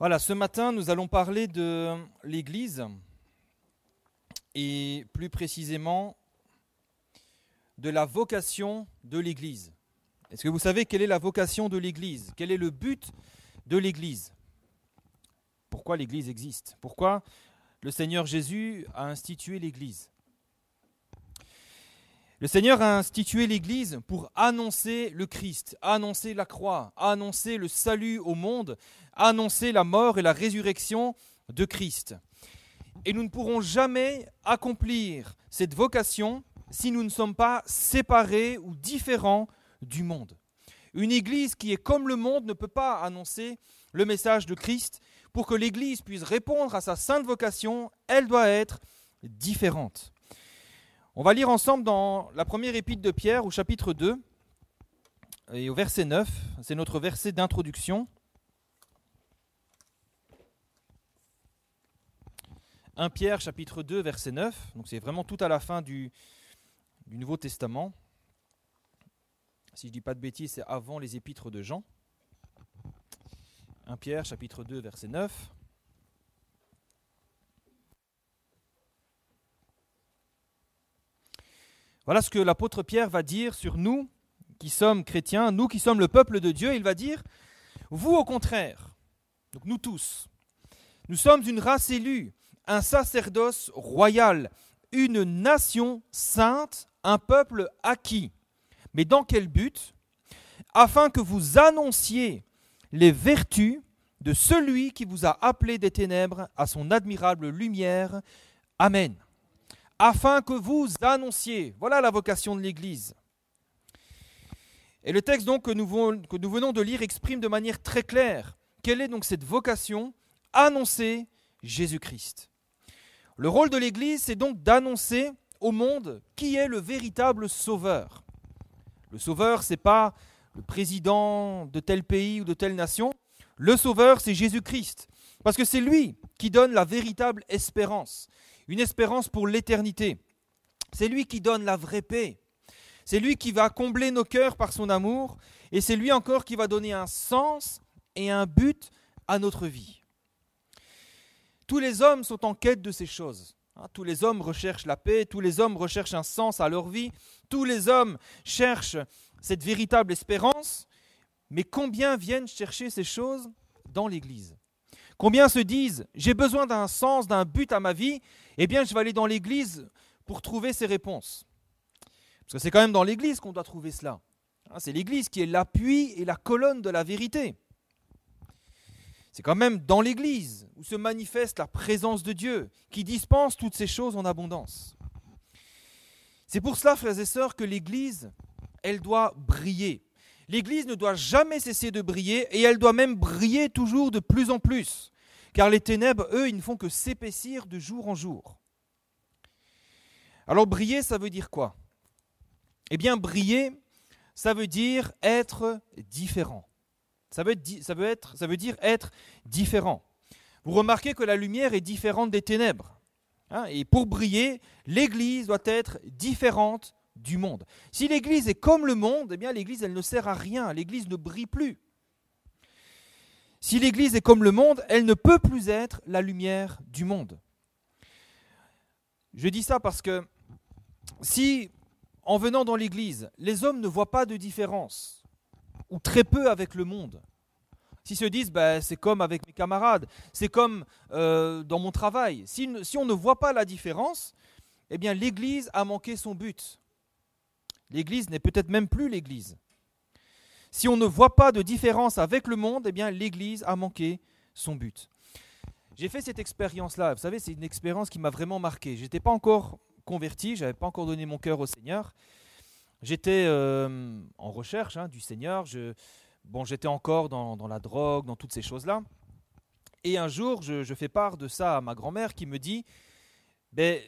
Voilà, ce matin, nous allons parler de l'Église et plus précisément de la vocation de l'Église. Est-ce que vous savez quelle est la vocation de l'Église Quel est le but de l'Église Pourquoi l'Église existe Pourquoi le Seigneur Jésus a institué l'Église le Seigneur a institué l'Église pour annoncer le Christ, annoncer la croix, annoncer le salut au monde, annoncer la mort et la résurrection de Christ. Et nous ne pourrons jamais accomplir cette vocation si nous ne sommes pas séparés ou différents du monde. Une Église qui est comme le monde ne peut pas annoncer le message de Christ. Pour que l'Église puisse répondre à sa sainte vocation, elle doit être différente. On va lire ensemble dans la première épître de Pierre au chapitre 2 et au verset 9. C'est notre verset d'introduction. 1 Pierre chapitre 2 verset 9, donc c'est vraiment tout à la fin du, Nouveau Testament. Si je ne dis pas de bêtises, c'est avant les épîtres de Jean. 1 Pierre chapitre 2 verset 9. Voilà ce que l'apôtre Pierre va dire sur nous qui sommes chrétiens, nous qui sommes le peuple de Dieu. Il va dire, vous au contraire, donc nous tous, nous sommes une race élue, un sacerdoce royal, une nation sainte, un peuple acquis. Mais dans quel but Afin que vous annonciez les vertus de celui qui vous a appelé des ténèbres à son admirable lumière. Amen. Afin que vous annonciez. Voilà la vocation de l'Église. Et le texte donc que nous, que nous venons de lire exprime de manière très claire quelle est donc cette vocation Annoncer Jésus-Christ. Le rôle de l'Église, c'est donc d'annoncer au monde qui est le véritable sauveur. Le sauveur, n'est pas le président de tel pays ou de telle nation. Le sauveur, c'est Jésus-Christ. Parce que c'est lui qui donne la véritable espérance, une espérance pour l'éternité. C'est lui qui donne la vraie paix. C'est lui qui va combler nos cœurs par son amour. Et c'est lui encore qui va donner un sens et un but à notre vie. Tous les hommes sont en quête de ces choses. Hein, tous les hommes recherchent la paix, tous les hommes recherchent un sens à leur vie, tous les hommes cherchent cette véritable espérance, mais combien viennent chercher ces choses dans l'Église Combien se disent ⁇ J'ai besoin d'un sens, d'un but à ma vie, eh bien je vais aller dans l'Église pour trouver ces réponses ⁇ Parce que c'est quand même dans l'Église qu'on doit trouver cela. Hein, c'est l'Église qui est l'appui et la colonne de la vérité. C'est quand même dans l'Église où se manifeste la présence de Dieu, qui dispense toutes ces choses en abondance. C'est pour cela, frères et sœurs, que l'Église, elle doit briller. L'Église ne doit jamais cesser de briller, et elle doit même briller toujours de plus en plus, car les ténèbres, eux, ils ne font que s'épaissir de jour en jour. Alors briller, ça veut dire quoi Eh bien, briller, ça veut dire être différent. Ça veut, être, ça, veut dire être différent. Vous remarquez que la lumière est différente des ténèbres. Hein, et pour briller, l'Église doit être différente du monde. Si l'Église est comme le monde, eh bien l'Église elle ne sert à rien, l'Église ne brille plus. Si l'Église est comme le monde, elle ne peut plus être la lumière du monde. Je dis ça parce que si, en venant dans l'Église, les hommes ne voient pas de différence ou très peu avec le monde. S'ils se disent, ben, c'est comme avec mes camarades, c'est comme euh, dans mon travail. Si, on ne voit pas la différence, eh bien l'Église a manqué son but. L'Église n'est peut-être même plus l'Église. Si on ne voit pas de différence avec le monde, eh bien l'Église a manqué son but. J'ai fait cette expérience-là. Vous savez, c'est une expérience qui m'a vraiment marqué. Je n'étais pas encore converti, je n'avais pas encore donné mon cœur au Seigneur. J'étais euh, en recherche hein, du Seigneur. Je, bon, j'étais encore dans, la drogue, dans toutes ces choses-là. Et un jour, je, fais part de ça à ma grand-mère qui me dit ben,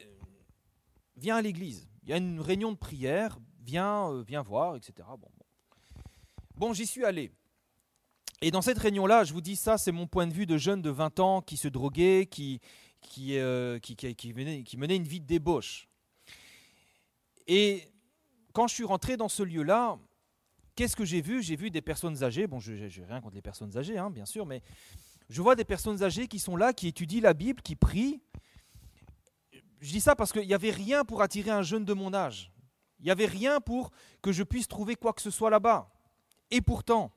Viens à l'église. Il y a une réunion de prière. Viens, euh, viens voir, etc. Bon, bon. j'y suis allé. Et dans cette réunion-là, je vous dis ça, c'est mon point de vue de jeune de 20 ans qui se droguait, qui, qui, euh, qui, qui, qui menait, menait une vie de débauche. Et quand je suis rentré dans ce lieu-là, qu'est-ce que j'ai vu J'ai vu des personnes âgées. Bon, je n'ai rien contre les personnes âgées, hein, bien sûr, mais je vois des personnes âgées qui sont là, qui étudient la Bible, qui prient. Je dis ça parce qu'il n'y avait rien pour attirer un jeune de mon âge. Il n'y avait rien pour que je puisse trouver quoi que ce soit là-bas. Et pourtant,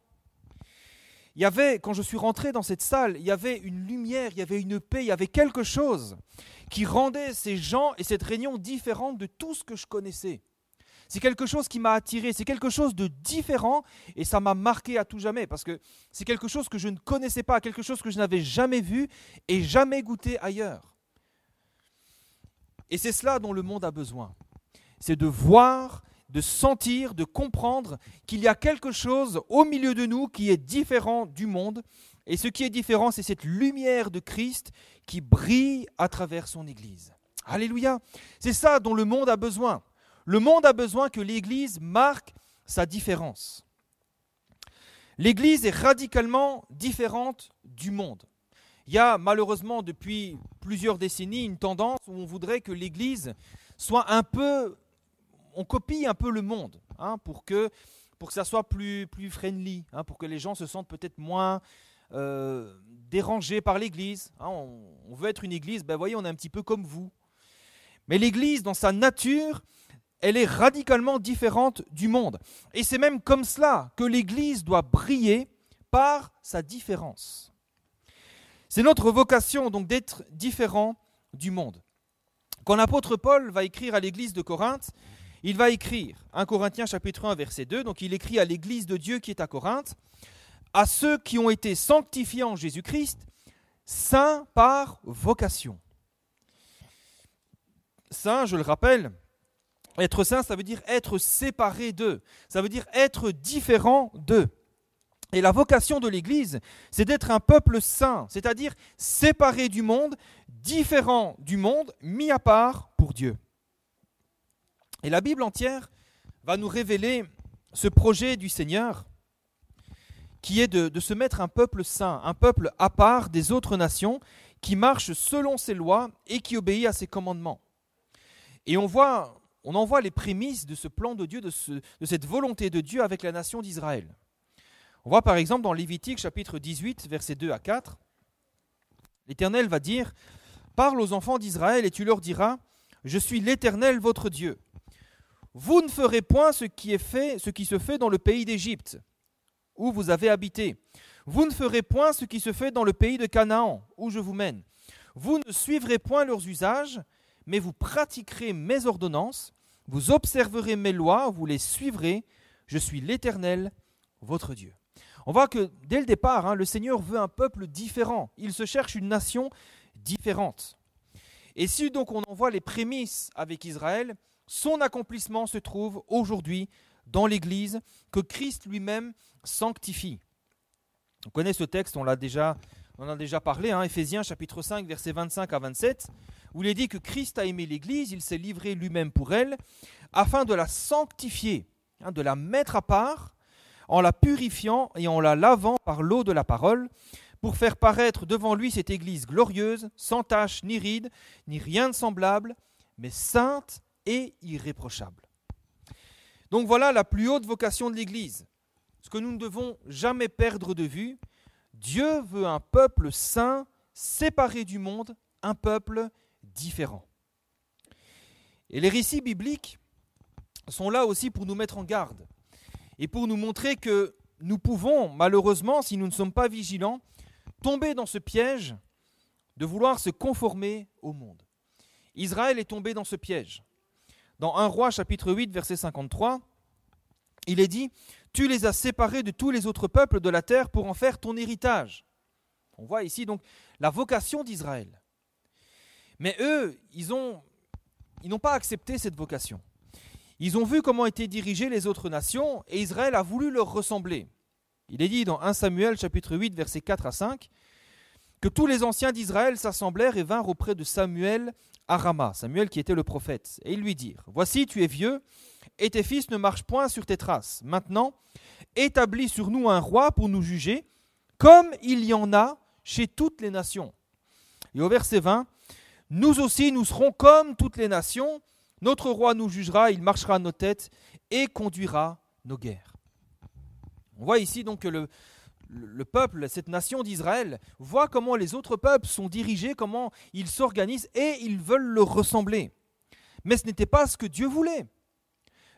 il y avait, quand je suis rentré dans cette salle, il y avait une lumière, il y avait une paix, il y avait quelque chose qui rendait ces gens et cette réunion différente de tout ce que je connaissais. C'est quelque chose qui m'a attiré, c'est quelque chose de différent et ça m'a marqué à tout jamais parce que c'est quelque chose que je ne connaissais pas, quelque chose que je n'avais jamais vu et jamais goûté ailleurs. Et c'est cela dont le monde a besoin. C'est de voir, de sentir, de comprendre qu'il y a quelque chose au milieu de nous qui est différent du monde. Et ce qui est différent, c'est cette lumière de Christ qui brille à travers son Église. Alléluia. C'est ça dont le monde a besoin. Le monde a besoin que l'Église marque sa différence. L'Église est radicalement différente du monde. Il y a malheureusement depuis plusieurs décennies une tendance où on voudrait que l'Église soit un peu... On copie un peu le monde hein, pour, que, pour que ça soit plus, plus friendly, hein, pour que les gens se sentent peut-être moins euh, dérangés par l'Église. Hein. on, veut être une Église, ben voyez, on est un petit peu comme vous. Mais l'Église, dans sa nature, elle est radicalement différente du monde. Et c'est même comme cela que l'Église doit briller par sa différence. C'est notre vocation donc d'être différent du monde. Quand l'apôtre Paul va écrire à l'Église de Corinthe, il va écrire 1 Corinthiens chapitre 1 verset 2, donc il écrit à l'Église de Dieu qui est à Corinthe, à ceux qui ont été sanctifiés en Jésus-Christ, saints par vocation. Saints, je le rappelle, être saint, ça veut dire être séparé d'eux, ça veut dire être différent d'eux. Et la vocation de l'Église, c'est d'être un peuple saint, c'est-à-dire séparé du monde, différent du monde, mis à part pour Dieu. Et la Bible entière va nous révéler ce projet du Seigneur qui est de, se mettre un peuple saint, un peuple à part des autres nations, qui marche selon ses lois et qui obéit à ses commandements. Et on voit on en voit les prémices de ce plan de Dieu, de, cette volonté de Dieu avec la nation d'Israël. On voit par exemple dans Lévitique chapitre 18, versets 2 à 4, l'Éternel va dire, Parle aux enfants d'Israël et tu leur diras, Je suis l'Éternel votre Dieu. Vous ne ferez point ce qui, est fait, ce qui se fait dans le pays d'Égypte, où vous avez habité. Vous ne ferez point ce qui se fait dans le pays de Canaan, où je vous mène. Vous ne suivrez point leurs usages, mais vous pratiquerez mes ordonnances, vous observerez mes lois, vous les suivrez. Je suis l'Éternel, votre Dieu. On voit que dès le départ, hein, le Seigneur veut un peuple différent. Il se cherche une nation différente. Et si donc on en voit les prémices avec Israël, son accomplissement se trouve aujourd'hui dans l'Église que Christ lui-même sanctifie. On connaît ce texte, on l'a déjà, on en a déjà parlé, Ephésiens Éphésiens chapitre 5, versets 25 à 27 où il est dit que Christ a aimé l'Église, il s'est livré lui-même pour elle, afin de la sanctifier, hein, de la mettre à part, en la purifiant et en la lavant par l'eau de la parole, pour faire paraître devant lui cette Église glorieuse, sans tache ni ride, ni rien de semblable, mais sainte et irréprochable. Donc voilà la plus haute vocation de l'Église. Ce que nous ne devons jamais perdre de vue, Dieu veut un peuple saint, séparé du monde, un peuple différents. Et les récits bibliques sont là aussi pour nous mettre en garde et pour nous montrer que nous pouvons, malheureusement, si nous ne sommes pas vigilants, tomber dans ce piège de vouloir se conformer au monde. Israël est tombé dans ce piège. Dans 1 roi chapitre 8 verset 53, il est dit, Tu les as séparés de tous les autres peuples de la terre pour en faire ton héritage. On voit ici donc la vocation d'Israël. Mais eux, ils ont, ils n'ont pas accepté cette vocation. Ils ont vu comment étaient dirigées les autres nations et Israël a voulu leur ressembler. Il est dit dans 1 Samuel chapitre 8 versets 4 à 5 que tous les anciens d'Israël s'assemblèrent et vinrent auprès de Samuel à Rama, Samuel qui était le prophète, et ils lui dirent Voici, tu es vieux, et tes fils ne marchent point sur tes traces. Maintenant, établis sur nous un roi pour nous juger, comme il y en a chez toutes les nations. Et au verset 20, nous aussi, nous serons comme toutes les nations. Notre roi nous jugera, il marchera à nos têtes et conduira nos guerres. On voit ici donc que le, peuple, cette nation d'Israël, voit comment les autres peuples sont dirigés, comment ils s'organisent et ils veulent le ressembler. Mais ce n'était pas ce que Dieu voulait.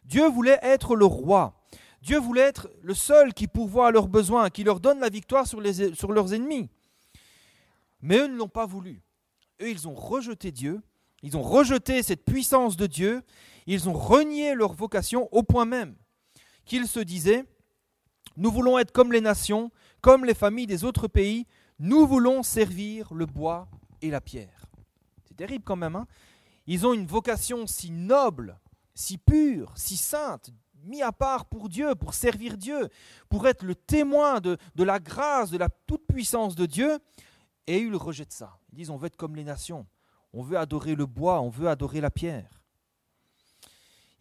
Dieu voulait être le roi. Dieu voulait être le seul qui pourvoit à leurs besoins, qui leur donne la victoire sur leurs ennemis. Mais eux ne l'ont pas voulu. Eux, ils ont rejeté Dieu, ils ont rejeté cette puissance de Dieu, ils ont renié leur vocation au point même qu'ils se disaient, nous voulons être comme les nations, comme les familles des autres pays, nous voulons servir le bois et la pierre. C'est terrible quand même. Hein ils ont une vocation si noble, si pure, si sainte, mis à part pour Dieu, pour servir Dieu, pour être le témoin de, de la grâce, de la toute-puissance de Dieu, et ils rejettent ça. Ils disent on veut être comme les nations. On veut adorer le bois, on veut adorer la pierre.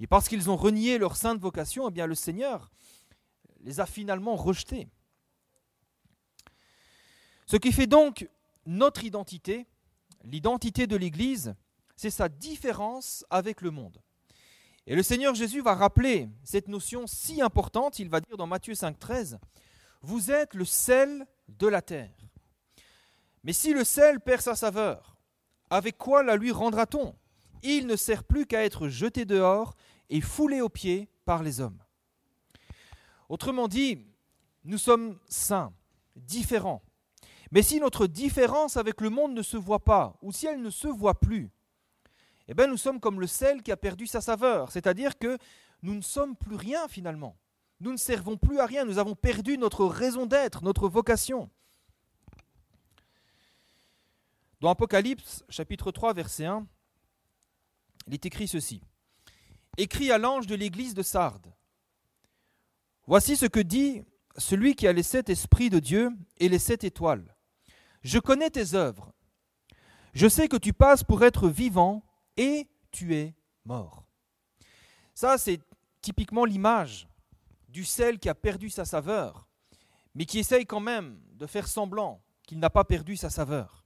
Et parce qu'ils ont renié leur sainte vocation, eh bien le Seigneur les a finalement rejetés. Ce qui fait donc notre identité, l'identité de l'Église, c'est sa différence avec le monde. Et le Seigneur Jésus va rappeler cette notion si importante, il va dire dans Matthieu 5,13 Vous êtes le sel de la terre. Mais si le sel perd sa saveur, avec quoi la lui rendra-t-on Il ne sert plus qu'à être jeté dehors et foulé aux pieds par les hommes. Autrement dit, nous sommes saints, différents. Mais si notre différence avec le monde ne se voit pas, ou si elle ne se voit plus, eh bien nous sommes comme le sel qui a perdu sa saveur, c'est-à-dire que nous ne sommes plus rien finalement. Nous ne servons plus à rien, nous avons perdu notre raison d'être, notre vocation. Dans Apocalypse chapitre 3 verset 1, il est écrit ceci. Écrit à l'ange de l'église de Sardes. Voici ce que dit celui qui a les sept esprits de Dieu et les sept étoiles. Je connais tes œuvres. Je sais que tu passes pour être vivant et tu es mort. Ça, c'est typiquement l'image du sel qui a perdu sa saveur, mais qui essaye quand même de faire semblant qu'il n'a pas perdu sa saveur.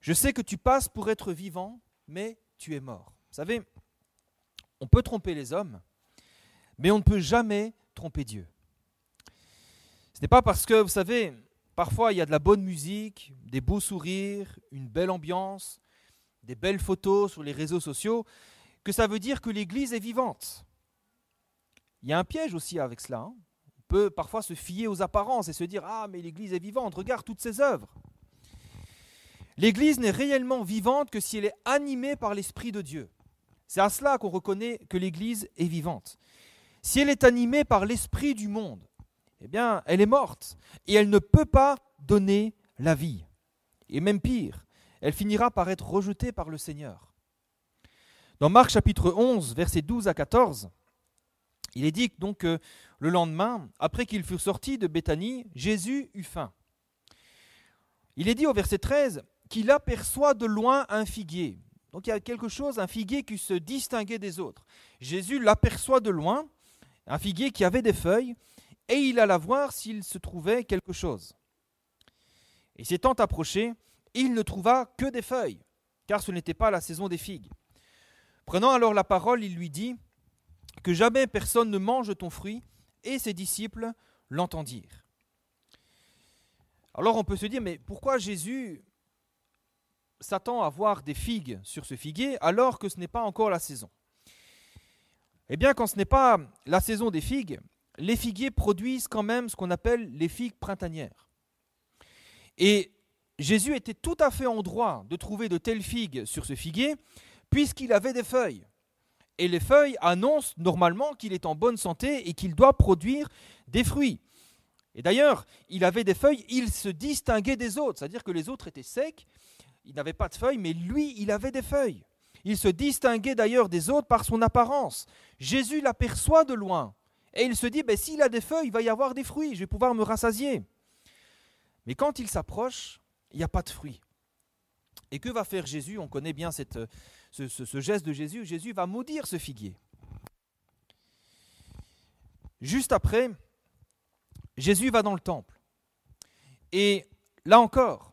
Je sais que tu passes pour être vivant, mais tu es mort. Vous savez, on peut tromper les hommes, mais on ne peut jamais tromper Dieu. Ce n'est pas parce que, vous savez, parfois il y a de la bonne musique, des beaux sourires, une belle ambiance, des belles photos sur les réseaux sociaux, que ça veut dire que l'Église est vivante. Il y a un piège aussi avec cela. Hein. On peut parfois se fier aux apparences et se dire Ah, mais l'Église est vivante, regarde toutes ses œuvres. L'Église n'est réellement vivante que si elle est animée par l'Esprit de Dieu. C'est à cela qu'on reconnaît que l'Église est vivante. Si elle est animée par l'Esprit du monde, eh bien, elle est morte et elle ne peut pas donner la vie. Et même pire, elle finira par être rejetée par le Seigneur. Dans Marc chapitre 11, versets 12 à 14, il est dit donc que euh, le lendemain, après qu'ils furent sortis de Béthanie, Jésus eut faim. Il est dit au verset 13, qu'il aperçoit de loin un figuier. Donc il y a quelque chose, un figuier qui se distinguait des autres. Jésus l'aperçoit de loin, un figuier qui avait des feuilles, et il alla voir s'il se trouvait quelque chose. Et s'étant approché, il ne trouva que des feuilles, car ce n'était pas la saison des figues. Prenant alors la parole, il lui dit, Que jamais personne ne mange ton fruit, et ses disciples l'entendirent. Alors on peut se dire, mais pourquoi Jésus s'attend à voir des figues sur ce figuier alors que ce n'est pas encore la saison. Eh bien, quand ce n'est pas la saison des figues, les figuiers produisent quand même ce qu'on appelle les figues printanières. Et Jésus était tout à fait en droit de trouver de telles figues sur ce figuier, puisqu'il avait des feuilles. Et les feuilles annoncent normalement qu'il est en bonne santé et qu'il doit produire des fruits. Et d'ailleurs, il avait des feuilles, il se distinguait des autres, c'est-à-dire que les autres étaient secs, il n'avait pas de feuilles, mais lui, il avait des feuilles. Il se distinguait d'ailleurs des autres par son apparence. Jésus l'aperçoit de loin. Et il se dit, ben, s'il a des feuilles, il va y avoir des fruits, je vais pouvoir me rassasier. Mais quand il s'approche, il n'y a pas de fruits. Et que va faire Jésus On connaît bien cette, euh, ce, ce, geste de Jésus. Jésus va maudire ce figuier. Juste après, Jésus va dans le temple. Et là encore,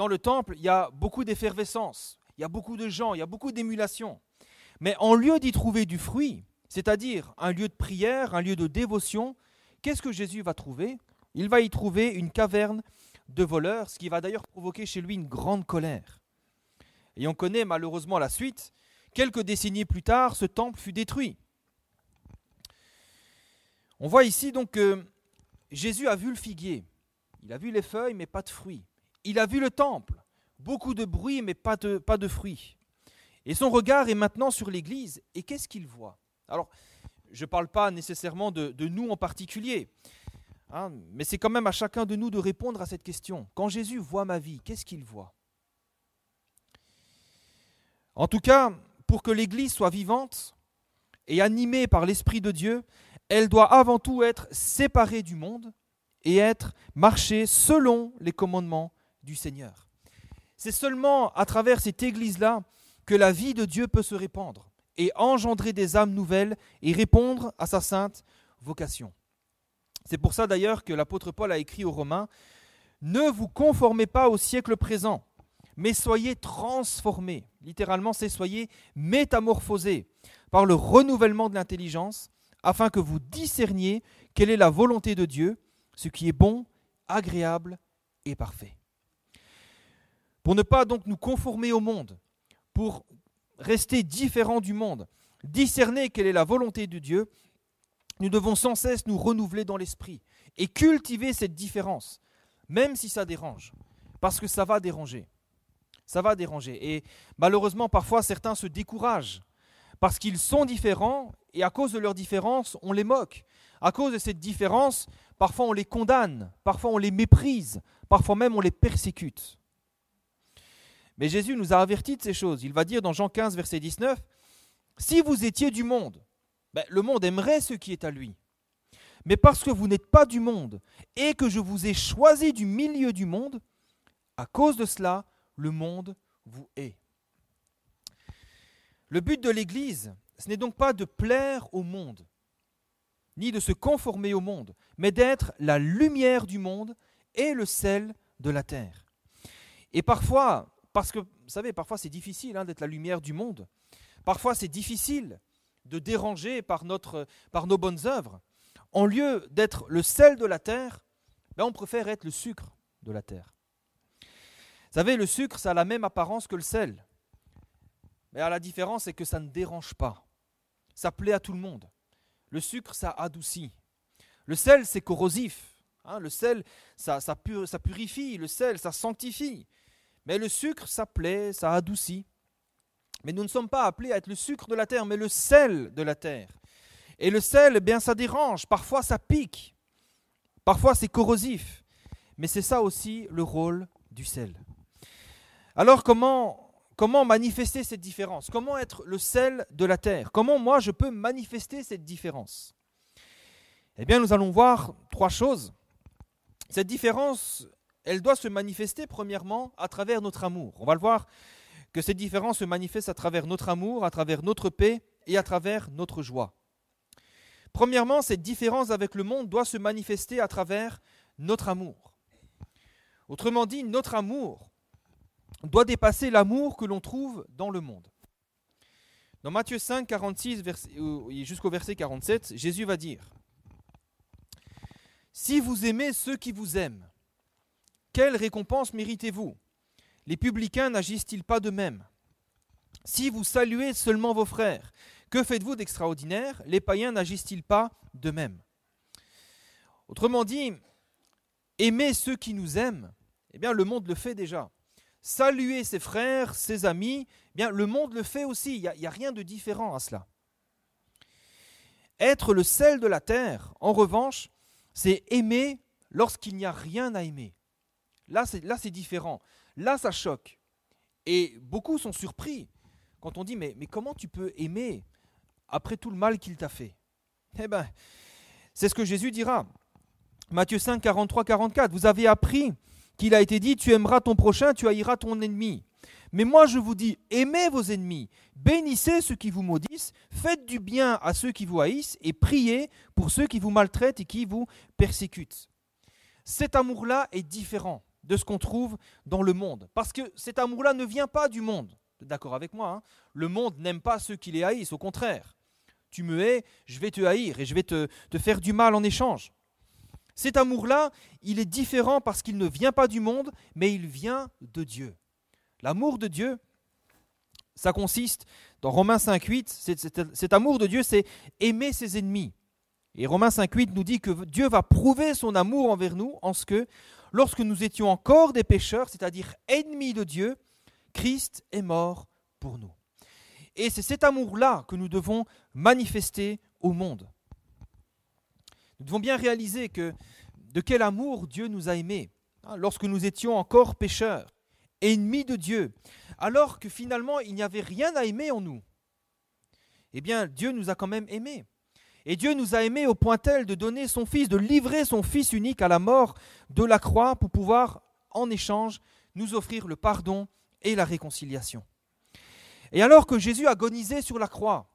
dans le temple, il y a beaucoup d'effervescence, il y a beaucoup de gens, il y a beaucoup d'émulation. Mais en lieu d'y trouver du fruit, c'est-à-dire un lieu de prière, un lieu de dévotion, qu'est-ce que Jésus va trouver Il va y trouver une caverne de voleurs, ce qui va d'ailleurs provoquer chez lui une grande colère. Et on connaît malheureusement la suite. Quelques décennies plus tard, ce temple fut détruit. On voit ici donc que Jésus a vu le figuier. Il a vu les feuilles, mais pas de fruits. Il a vu le temple, beaucoup de bruit mais pas de, pas de fruits. Et son regard est maintenant sur l'Église. Et qu'est-ce qu'il voit Alors, je ne parle pas nécessairement de, nous en particulier, hein, mais c'est quand même à chacun de nous de répondre à cette question. Quand Jésus voit ma vie, qu'est-ce qu'il voit En tout cas, pour que l'Église soit vivante et animée par l'Esprit de Dieu, elle doit avant tout être séparée du monde et être marchée selon les commandements du Seigneur. C'est seulement à travers cette Église-là que la vie de Dieu peut se répandre et engendrer des âmes nouvelles et répondre à sa sainte vocation. C'est pour ça d'ailleurs que l'apôtre Paul a écrit aux Romains, Ne vous conformez pas au siècle présent, mais soyez transformés. Littéralement, c'est soyez métamorphosés par le renouvellement de l'intelligence, afin que vous discerniez quelle est la volonté de Dieu, ce qui est bon, agréable et parfait. Pour ne pas donc nous conformer au monde, pour rester différents du monde, discerner quelle est la volonté de Dieu, nous devons sans cesse nous renouveler dans l'esprit et cultiver cette différence, même si ça dérange, parce que ça va déranger. Ça va déranger. Et malheureusement, parfois, certains se découragent parce qu'ils sont différents et à cause de leur différence, on les moque. À cause de cette différence, parfois on les condamne, parfois on les méprise, parfois même on les persécute. Mais Jésus nous a avertis de ces choses. Il va dire dans Jean 15, verset 19, Si vous étiez du monde, ben, le monde aimerait ce qui est à lui. Mais parce que vous n'êtes pas du monde et que je vous ai choisi du milieu du monde, à cause de cela, le monde vous hait. Le but de l'Église, ce n'est donc pas de plaire au monde, ni de se conformer au monde, mais d'être la lumière du monde et le sel de la terre. Et parfois, parce que, vous savez, parfois c'est difficile hein, d'être la lumière du monde. Parfois c'est difficile de déranger par, notre, par nos bonnes œuvres. En lieu d'être le sel de la terre, ben, on préfère être le sucre de la terre. Vous savez, le sucre, ça a la même apparence que le sel. Mais la différence, c'est que ça ne dérange pas. Ça plaît à tout le monde. Le sucre, ça adoucit. Le sel, c'est corrosif. Hein. le sel, ça, ça purifie. Le sel, ça sanctifie. Mais le sucre, ça plaît, ça adoucit. Mais nous ne sommes pas appelés à être le sucre de la terre, mais le sel de la terre. Et le sel, eh bien, ça dérange. Parfois, ça pique. Parfois, c'est corrosif. Mais c'est ça aussi le rôle du sel. Alors, comment, comment manifester cette différence Comment être le sel de la terre Comment, moi, je peux manifester cette différence Eh bien, nous allons voir trois choses. Cette différence, elle doit se manifester premièrement à travers notre amour. On va le voir que cette différence se manifeste à travers notre amour, à travers notre paix et à travers notre joie. Premièrement, cette différence avec le monde doit se manifester à travers notre amour. Autrement dit, notre amour doit dépasser l'amour que l'on trouve dans le monde. Dans Matthieu 5, 46 euh, jusqu'au verset 47, Jésus va dire, Si vous aimez ceux qui vous aiment, quelle récompense méritez-vous Les publicains n'agissent-ils pas de même Si vous saluez seulement vos frères, que faites-vous d'extraordinaire Les païens n'agissent-ils pas de même Autrement dit, aimer ceux qui nous aiment, eh bien le monde le fait déjà. Saluer ses frères, ses amis, eh bien le monde le fait aussi. Il n'y a, a rien de différent à cela. Être le sel de la terre, en revanche, c'est aimer lorsqu'il n'y a rien à aimer. Là, c'est, là, c'est différent. Là, ça choque. Et beaucoup sont surpris quand on dit mais, mais comment tu peux aimer après tout le mal qu'il t'a fait Eh bien, c'est ce que Jésus dira. Matthieu 5, 43, 44. Vous avez appris qu'il a été dit Tu aimeras ton prochain, tu haïras ton ennemi. Mais moi je vous dis Aimez vos ennemis, bénissez ceux qui vous maudissent, faites du bien à ceux qui vous haïssent et priez pour ceux qui vous maltraitent et qui vous persécutent. Cet amour-là est différent de ce qu'on trouve dans le monde. Parce que cet amour-là ne vient pas du monde. D'accord avec moi hein Le monde n'aime pas ceux qui les haïssent, au contraire. Tu me hais, je vais te haïr et je vais te, faire du mal en échange. Cet amour-là, il est différent parce qu'il ne vient pas du monde, mais il vient de Dieu. L'amour de Dieu, ça consiste, dans Romains 5.8, cet amour de Dieu, c'est aimer ses ennemis. Et Romains 5.8 nous dit que Dieu va prouver son amour envers nous en ce que, lorsque nous étions encore des pécheurs, c'est-à-dire ennemis de Dieu, Christ est mort pour nous. Et c'est cet amour-là que nous devons manifester au monde. Nous devons bien réaliser que de quel amour Dieu nous a aimés, hein, lorsque nous étions encore pécheurs, ennemis de Dieu, alors que finalement il n'y avait rien à aimer en nous. Eh bien, Dieu nous a quand même aimés. Et Dieu nous a aimés au point tel de donner son Fils, de livrer son Fils unique à la mort de la croix pour pouvoir, en échange, nous offrir le pardon et la réconciliation. Et alors que Jésus agonisait sur la croix,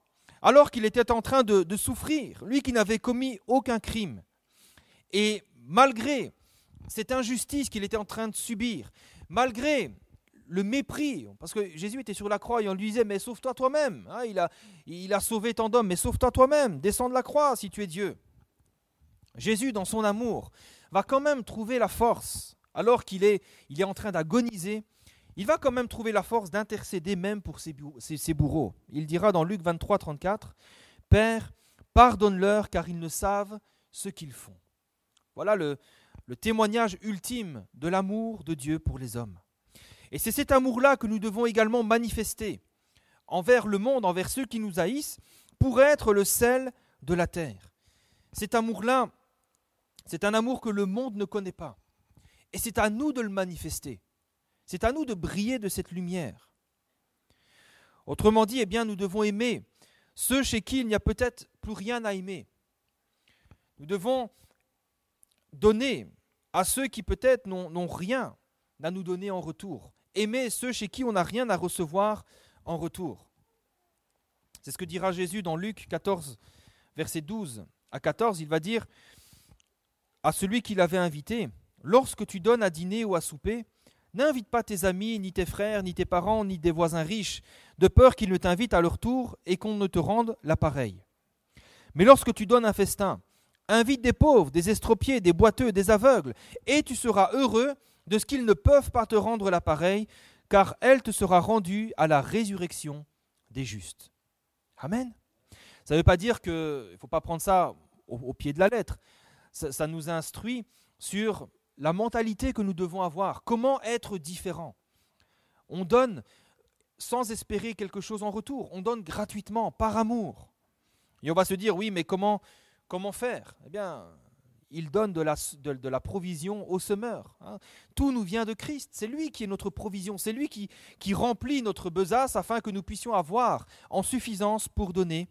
alors qu'il était en train de, de souffrir, lui qui n'avait commis aucun crime, et malgré cette injustice qu'il était en train de subir, malgré le mépris. Parce que Jésus était sur la croix et on lui disait, mais sauve-toi toi-même. Hein. il, a, il a sauvé tant d'hommes, mais sauve-toi toi-même. Descends de la croix si tu es Dieu. Jésus, dans son amour, va quand même trouver la force, alors qu'il est, il est en train d'agoniser, il va quand même trouver la force d'intercéder même pour ses, ses, bourreaux. Il dira dans Luc 23, 34, Père, pardonne-leur car ils ne savent ce qu'ils font. Voilà le témoignage ultime de l'amour de Dieu pour les hommes. Et c'est cet amour-là que nous devons également manifester envers le monde, envers ceux qui nous haïssent, pour être le sel de la terre. Cet amour-là, c'est un amour que le monde ne connaît pas. Et c'est à nous de le manifester. C'est à nous de briller de cette lumière. Autrement dit, eh bien, nous devons aimer ceux chez qui il n'y a peut-être plus rien à aimer. Nous devons donner à ceux qui peut-être n'ont rien à nous donner en retour aimer ceux chez qui on n'a rien à recevoir en retour. C'est ce que dira Jésus dans Luc 14, verset 12 à 14. Il va dire à celui qui l'avait invité, lorsque tu donnes à dîner ou à souper, n'invite pas tes amis, ni tes frères, ni tes parents, ni des voisins riches, de peur qu'ils ne t'invitent à leur tour et qu'on ne te rende l'appareil. Mais lorsque tu donnes un festin, invite des pauvres, des estropiés, des boiteux, des aveugles, et tu seras heureux de ce qu'ils ne peuvent pas te rendre l'appareil, car elle te sera rendue à la résurrection des justes. Amen. Ça ne veut pas dire qu'il ne faut pas prendre ça au, pied de la lettre. Ça, ça, nous instruit sur la mentalité que nous devons avoir, comment être différent. On donne sans espérer quelque chose en retour, on donne gratuitement, par amour. Et on va se dire, oui, mais comment, comment faire Eh bien, il donne de la, provision aux semeurs. Hein. Tout nous vient de Christ, c'est lui qui est notre provision, c'est lui qui, qui remplit notre besace afin que nous puissions avoir en suffisance pour donner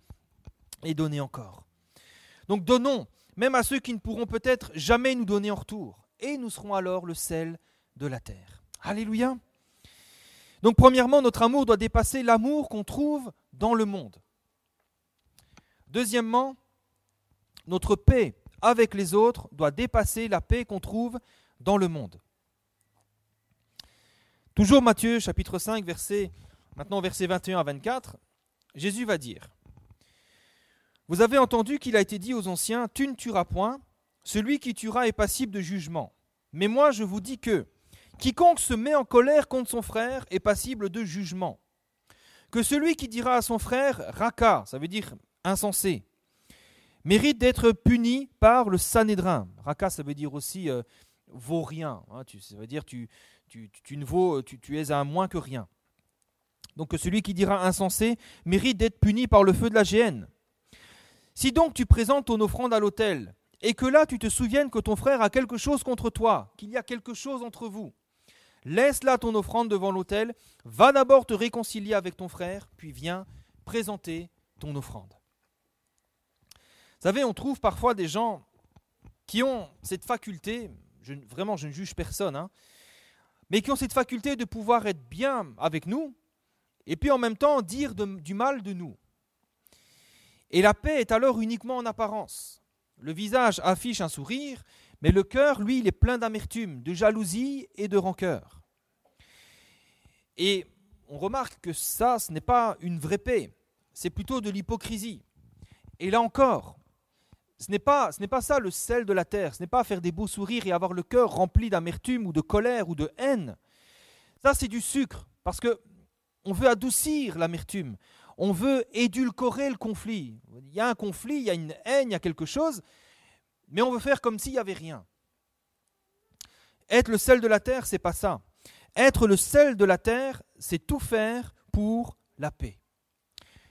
et donner encore. Donc donnons, même à ceux qui ne pourront peut-être jamais nous donner en retour, et nous serons alors le sel de la terre. Alléluia. Donc premièrement, notre amour doit dépasser l'amour qu'on trouve dans le monde. Deuxièmement, notre paix avec les autres doit dépasser la paix qu'on trouve dans le monde. Toujours Matthieu chapitre 5 verset maintenant verset 21 à 24, Jésus va dire Vous avez entendu qu'il a été dit aux anciens tu ne tueras point, celui qui tuera est passible de jugement. Mais moi je vous dis que quiconque se met en colère contre son frère est passible de jugement. Que celui qui dira à son frère Raka, ça veut dire insensé, mérite d'être puni par le Sanhédrin. Raka, ça veut dire aussi euh, vaut rien. Hein, tu, ça veut dire tu, tu, tu, ne tu, es à moins que rien. Donc euh, celui qui dira insensé mérite d'être puni par le feu de la géhenne. Si donc tu présentes ton offrande à l'autel, et que là tu te souviennes que ton frère a quelque chose contre toi, qu'il y a quelque chose entre vous, laisse là ton offrande devant l'autel, va d'abord te réconcilier avec ton frère, puis viens présenter ton offrande savez, on trouve parfois des gens qui ont cette faculté, vraiment je ne juge personne, hein, mais qui ont cette faculté de pouvoir être bien avec nous et puis en même temps dire du mal de nous. Et la paix est alors uniquement en apparence. Le visage affiche un sourire, mais le cœur, lui, il est plein d'amertume, de jalousie et de rancœur. Et on remarque que ça, ce n'est pas une vraie paix, c'est plutôt de l'hypocrisie. Et là encore, ce n'est pas, ce n'est pas ça le sel de la terre. Ce n'est pas faire des beaux sourires et avoir le cœur rempli d'amertume ou de colère ou de haine. Ça, c'est du sucre, parce que on veut adoucir l'amertume. On veut édulcorer le conflit. Il y a un conflit, il y a une haine, il y a quelque chose, mais on veut faire comme s'il n'y avait rien. Être le sel de la terre, c'est pas ça. Être le sel de la terre, c'est tout faire pour la paix.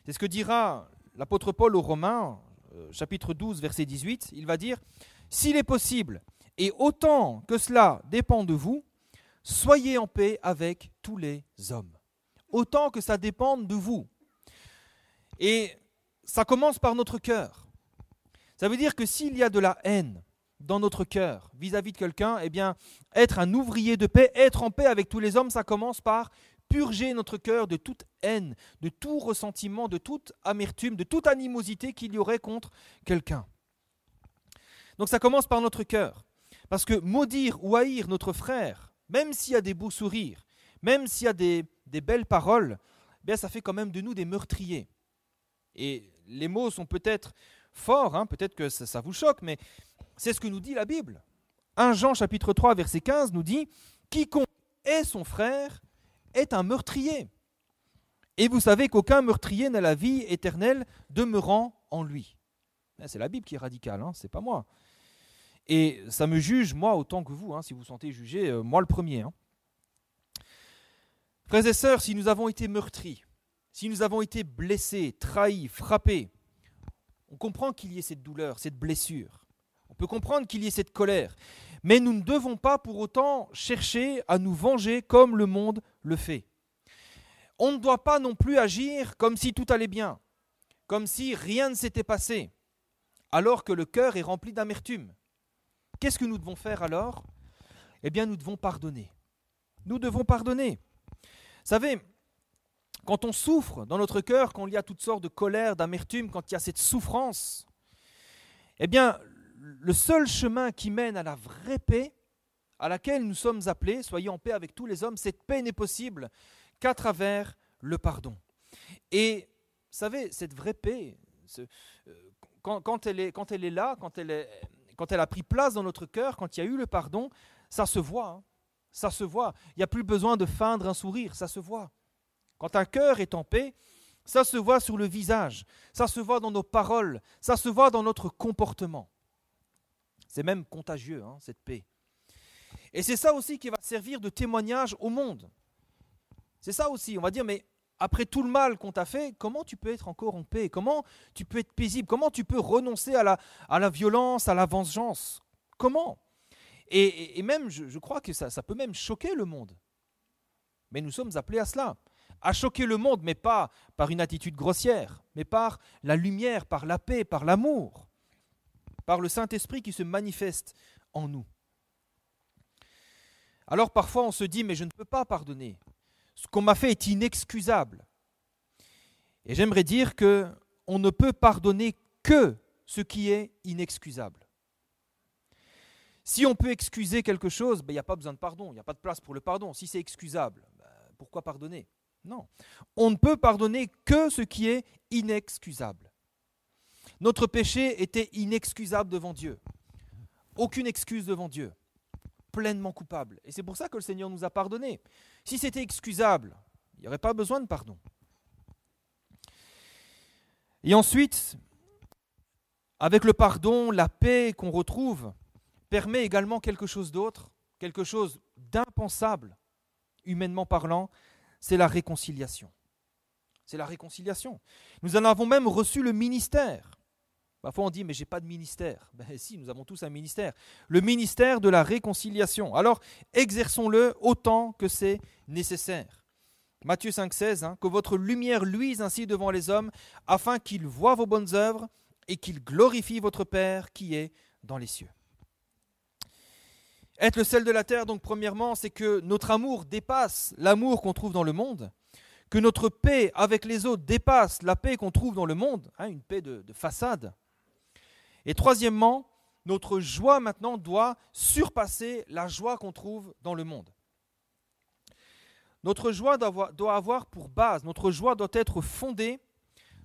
C'est ce que dira l'apôtre Paul aux Romains, euh, chapitre 12, verset 18, il va dire, S'il est possible, et autant que cela dépend de vous, soyez en paix avec tous les hommes. Autant que ça dépend de vous. Et ça commence par notre cœur. Ça veut dire que s'il y a de la haine dans notre cœur vis-à-vis de quelqu'un, eh bien, être un ouvrier de paix, être en paix avec tous les hommes, ça commence par purger notre cœur de toute haine, de tout ressentiment, de toute amertume, de toute animosité qu'il y aurait contre quelqu'un. Donc ça commence par notre cœur. Parce que maudire ou haïr notre frère, même s'il y a des beaux sourires, même s'il y a des, belles paroles, eh ça fait quand même de nous des meurtriers. Et les mots sont peut-être forts, hein, peut-être que ça, ça vous choque, mais c'est ce que nous dit la Bible. 1 Jean chapitre 3 verset 15 nous dit, quiconque est son frère est un meurtrier. Et vous savez qu'aucun meurtrier n'a la vie éternelle demeurant en lui. C'est la Bible qui est radicale, ce hein, c'est pas moi. Et ça me juge, moi, autant que vous, hein, si vous vous sentez jugé, euh, moi le premier. Hein. Frères et sœurs, si nous avons été meurtris, si nous avons été blessés, trahis, frappés, on comprend qu'il y ait cette douleur, cette blessure. On peut comprendre qu'il y ait cette colère. Mais nous ne devons pas pour autant chercher à nous venger comme le monde le fait. On ne doit pas non plus agir comme si tout allait bien, comme si rien ne s'était passé, alors que le cœur est rempli d'amertume. Qu'est-ce que nous devons faire alors Eh bien, nous devons pardonner. Nous devons pardonner. Vous savez, quand on souffre dans notre cœur, quand il y a toutes sortes de colères, d'amertume, quand il y a cette souffrance, eh bien, le seul chemin qui mène à la vraie paix, à laquelle nous sommes appelés, soyez en paix avec tous les hommes, cette paix n'est possible qu'à travers le pardon. Et vous savez, cette vraie paix, euh, quand, elle est, là, quand elle, a pris place dans notre cœur, quand il y a eu le pardon, ça se voit. Hein. ça se voit. Il n'y a plus besoin de feindre un sourire, ça se voit. Quand un cœur est en paix, ça se voit sur le visage, ça se voit dans nos paroles, ça se voit dans notre comportement. C'est même contagieux, hein, cette paix. Et c'est ça aussi qui va servir de témoignage au monde. C'est ça aussi, on va dire, mais après tout le mal qu'on t'a fait, comment tu peux être encore en paix Comment tu peux être paisible Comment tu peux renoncer à la, violence, à la vengeance Comment et, même, je, crois que ça peut même choquer le monde. Mais nous sommes appelés à cela, à choquer le monde, mais pas par une attitude grossière, mais par la lumière, par la paix, par l'amour par le Saint-Esprit qui se manifeste en nous. Alors parfois on se dit, mais je ne peux pas pardonner. Ce qu'on m'a fait est inexcusable. Et j'aimerais dire que on ne peut pardonner que ce qui est inexcusable. Si on peut excuser quelque chose, ben, il n'y a pas besoin de pardon, il n'y a pas de place pour le pardon. Si c'est excusable, ben, pourquoi pardonner Non. On ne peut pardonner que ce qui est inexcusable. Notre péché était inexcusable devant Dieu. Aucune excuse devant Dieu. Pleinement coupable. Et c'est pour ça que le Seigneur nous a pardonné. Si c'était excusable, il n'y aurait pas besoin de pardon. Et ensuite, avec le pardon, la paix qu'on retrouve permet également quelque chose d'autre, quelque chose d'impensable, humainement parlant, c'est la réconciliation. C'est la réconciliation. Nous en avons même reçu le ministère. Parfois on dit, mais j'ai pas de ministère. Ben si, nous avons tous un ministère. Le ministère de la réconciliation. Alors exerçons-le autant que c'est nécessaire. Matthieu 5,16, hein, que votre lumière luise ainsi devant les hommes, afin qu'ils voient vos bonnes œuvres et qu'ils glorifient votre Père qui est dans les cieux. Être le sel de la terre, donc premièrement, c'est que notre amour dépasse l'amour qu'on trouve dans le monde, que notre paix avec les autres dépasse la paix qu'on trouve dans le monde, hein, une paix de façade, et troisièmement, notre joie maintenant doit surpasser la joie qu'on trouve dans le monde. Notre joie doit avoir pour base, notre joie doit être fondée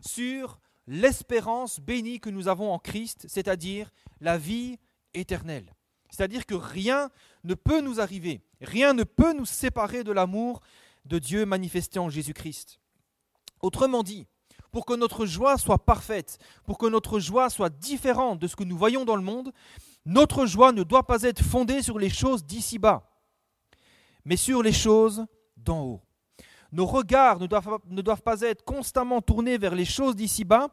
sur l'espérance bénie que nous avons en Christ, c'est-à-dire la vie éternelle. C'est-à-dire que rien ne peut nous arriver, rien ne peut nous séparer de l'amour de Dieu manifesté en Jésus-Christ. Autrement dit, pour que notre joie soit parfaite, pour que notre joie soit différente de ce que nous voyons dans le monde, notre joie ne doit pas être fondée sur les choses d'ici-bas, mais sur les choses d'en haut. Nos regards ne doivent, pas être constamment tournés vers les choses d'ici-bas,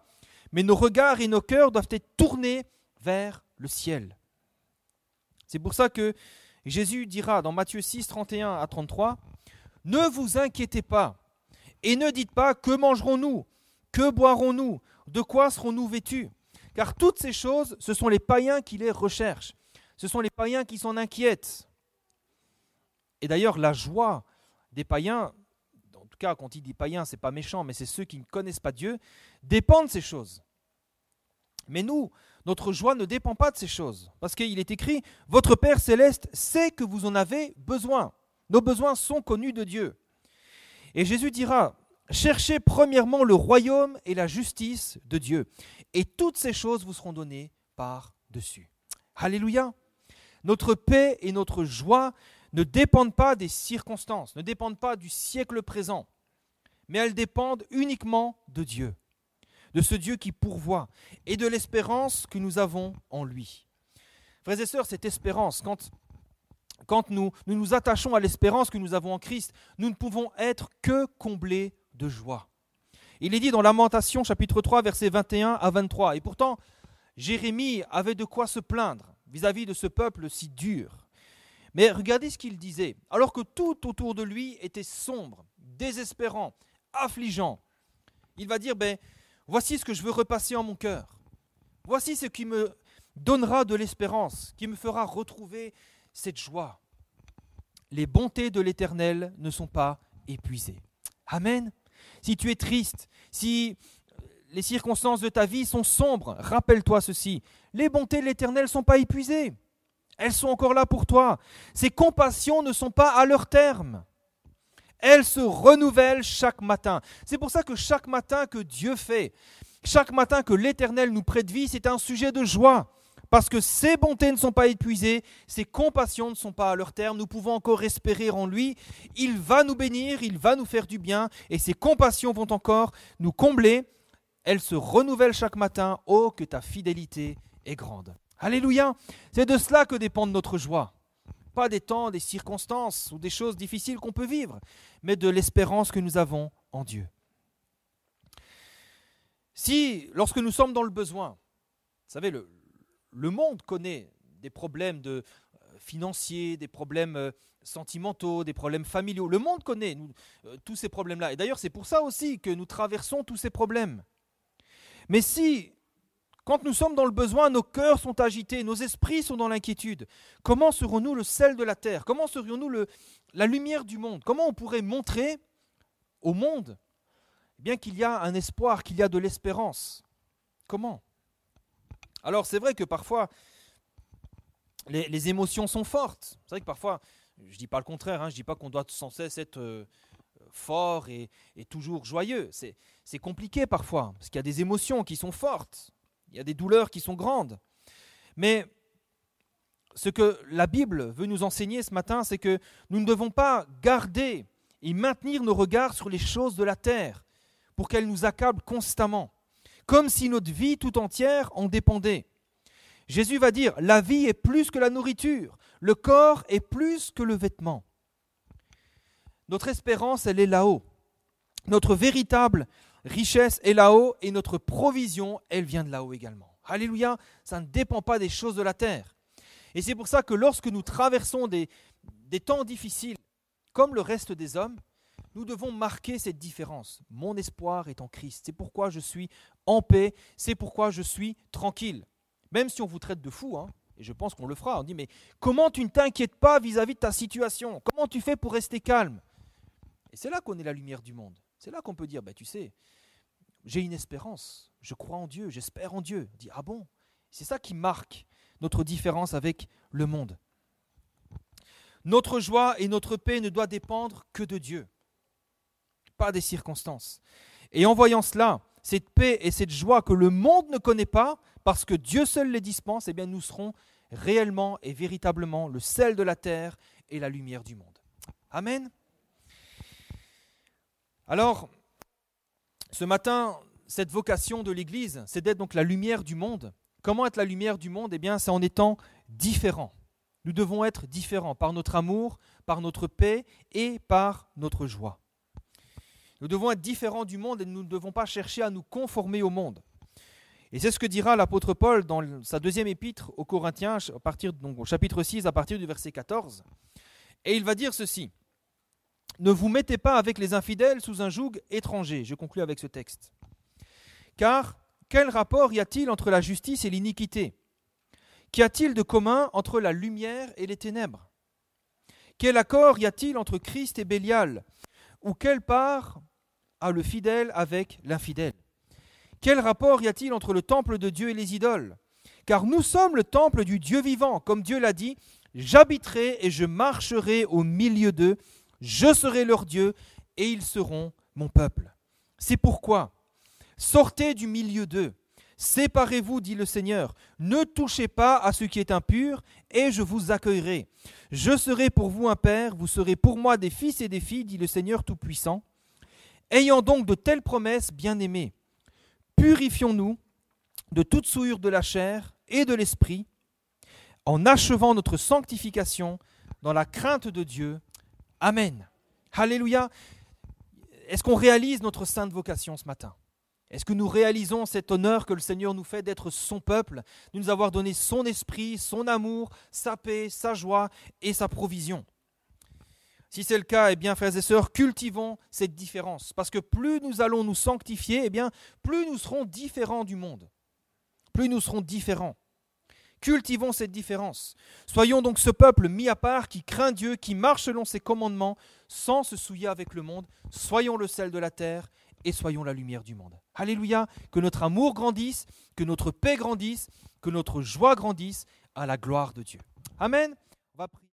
mais nos regards et nos cœurs doivent être tournés vers le ciel. C'est pour ça que Jésus dira dans Matthieu 6, 31 à 33, Ne vous inquiétez pas et ne dites pas que mangerons-nous que boirons-nous De quoi serons-nous vêtus Car toutes ces choses, ce sont les païens qui les recherchent. Ce sont les païens qui s'en inquiètent. Et d'ailleurs, la joie des païens, en tout cas quand il dit païens, ce n'est pas méchant, mais c'est ceux qui ne connaissent pas Dieu, dépend de ces choses. Mais nous, notre joie ne dépend pas de ces choses. Parce qu'il est écrit, votre Père céleste sait que vous en avez besoin. Nos besoins sont connus de Dieu. Et Jésus dira, Cherchez premièrement le royaume et la justice de Dieu, et toutes ces choses vous seront données par-dessus. Alléluia. Notre paix et notre joie ne dépendent pas des circonstances, ne dépendent pas du siècle présent, mais elles dépendent uniquement de Dieu, de ce Dieu qui pourvoit et de l'espérance que nous avons en lui. Frères et sœurs, cette espérance, quand, quand nous, nous nous attachons à l'espérance que nous avons en Christ, nous ne pouvons être que comblés de joie. Il est dit dans Lamentation chapitre 3 versets 21 à 23. Et pourtant, Jérémie avait de quoi se plaindre vis-à-vis -vis de ce peuple si dur. Mais regardez ce qu'il disait. Alors que tout autour de lui était sombre, désespérant, affligeant, il va dire, ben, voici ce que je veux repasser en mon cœur. Voici ce qui me donnera de l'espérance, qui me fera retrouver cette joie. Les bontés de l'Éternel ne sont pas épuisées. Amen si tu es triste, si les circonstances de ta vie sont sombres, rappelle-toi ceci. Les bontés de l'Éternel ne sont pas épuisées. Elles sont encore là pour toi. Ses compassions ne sont pas à leur terme. Elles se renouvellent chaque matin. C'est pour ça que chaque matin que Dieu fait, chaque matin que l'Éternel nous prête vie, c'est un sujet de joie parce que ses bontés ne sont pas épuisées, ses compassions ne sont pas à leur terme, nous pouvons encore espérer en lui. Il va nous bénir, il va nous faire du bien, et ses compassions vont encore nous combler. Elles se renouvellent chaque matin. Oh, que ta fidélité est grande. Alléluia. C'est de cela que dépend notre joie. Pas des temps, des circonstances ou des choses difficiles qu'on peut vivre, mais de l'espérance que nous avons en Dieu. Si, lorsque nous sommes dans le besoin, vous savez, le, le monde connaît des problèmes euh, financiers, des problèmes euh, sentimentaux, des problèmes familiaux. Le monde connaît euh, tous ces problèmes-là. Et d'ailleurs, c'est pour ça aussi que nous traversons tous ces problèmes. Mais si, quand nous sommes dans le besoin, nos cœurs sont agités, nos esprits sont dans l'inquiétude, comment serons-nous le sel de la terre Comment serions-nous la lumière du monde Comment on pourrait montrer au monde eh bien qu'il y a un espoir, qu'il y a de l'espérance Comment alors c'est vrai que parfois, les, émotions sont fortes. C'est vrai que parfois, je dis pas le contraire, je hein, je dis pas qu'on doit sans cesse être euh, fort et, et, toujours joyeux. C'est compliqué parfois, parce qu'il y a des émotions qui sont fortes, il y a des douleurs qui sont grandes. Mais ce que la Bible veut nous enseigner ce matin, c'est que nous ne devons pas garder et maintenir nos regards sur les choses de la terre pour qu'elles nous accablent constamment comme si notre vie tout entière en dépendait. Jésus va dire, la vie est plus que la nourriture, le corps est plus que le vêtement. Notre espérance, elle est là-haut. Notre véritable richesse est là-haut et notre provision, elle vient de là-haut également. Alléluia, ça ne dépend pas des choses de la terre. Et c'est pour ça que lorsque nous traversons des, des temps difficiles, comme le reste des hommes, nous devons marquer cette différence. Mon espoir est en Christ. C'est pourquoi je suis en paix. C'est pourquoi je suis tranquille. Même si on vous traite de fou, hein, et je pense qu'on le fera, on dit, mais comment tu ne t'inquiètes pas vis-à-vis de ta situation Comment tu fais pour rester calme Et c'est là qu'on est la lumière du monde. C'est là qu'on peut dire, bah, tu sais, j'ai une espérance. Je crois en Dieu. J'espère en Dieu. On ah bon C'est ça qui marque notre différence avec le monde. Notre joie et notre paix ne doivent dépendre que de Dieu pas des circonstances. Et en voyant cela, cette paix et cette joie que le monde ne connaît pas, parce que Dieu seul les dispense, eh bien nous serons réellement et véritablement le sel de la terre et la lumière du monde. Amen. Alors, ce matin, cette vocation de l'Église, c'est d'être donc la lumière du monde. Comment être la lumière du monde Eh bien, c'est en étant différent. Nous devons être différents par notre amour, par notre paix et par notre joie. Nous devons être différents du monde et nous ne devons pas chercher à nous conformer au monde. Et c'est ce que dira l'apôtre Paul dans sa deuxième épître aux Corinthiens, à partir, donc, au chapitre 6, à partir du verset 14. Et il va dire ceci Ne vous mettez pas avec les infidèles sous un joug étranger. Je conclus avec ce texte. Car quel rapport y a-t-il entre la justice et l'iniquité Qu'y a-t-il de commun entre la lumière et les ténèbres Quel accord y a-t-il entre Christ et Bélial Ou quelle part à le fidèle avec l'infidèle. Quel rapport y a-t-il entre le temple de Dieu et les idoles Car nous sommes le temple du Dieu vivant, comme Dieu l'a dit, j'habiterai et je marcherai au milieu d'eux, je serai leur Dieu et ils seront mon peuple. C'est pourquoi, sortez du milieu d'eux, séparez-vous, dit le Seigneur, ne touchez pas à ce qui est impur, et je vous accueillerai. Je serai pour vous un père, vous serez pour moi des fils et des filles, dit le Seigneur Tout-Puissant. Ayant donc de telles promesses, bien-aimés, purifions-nous de toute souillure de la chair et de l'esprit, en achevant notre sanctification dans la crainte de Dieu. Amen. Alléluia. Est-ce qu'on réalise notre sainte vocation ce matin Est-ce que nous réalisons cet honneur que le Seigneur nous fait d'être son peuple, de nous avoir donné son esprit, son amour, sa paix, sa joie et sa provision si c'est le cas, eh bien, frères et sœurs, cultivons cette différence. Parce que plus nous allons nous sanctifier, eh bien, plus nous serons différents du monde. Plus nous serons différents. Cultivons cette différence. Soyons donc ce peuple mis à part qui craint Dieu, qui marche selon ses commandements, sans se souiller avec le monde. Soyons le sel de la terre et soyons la lumière du monde. Alléluia, que notre amour grandisse, que notre paix grandisse, que notre joie grandisse à la gloire de Dieu. Amen. On va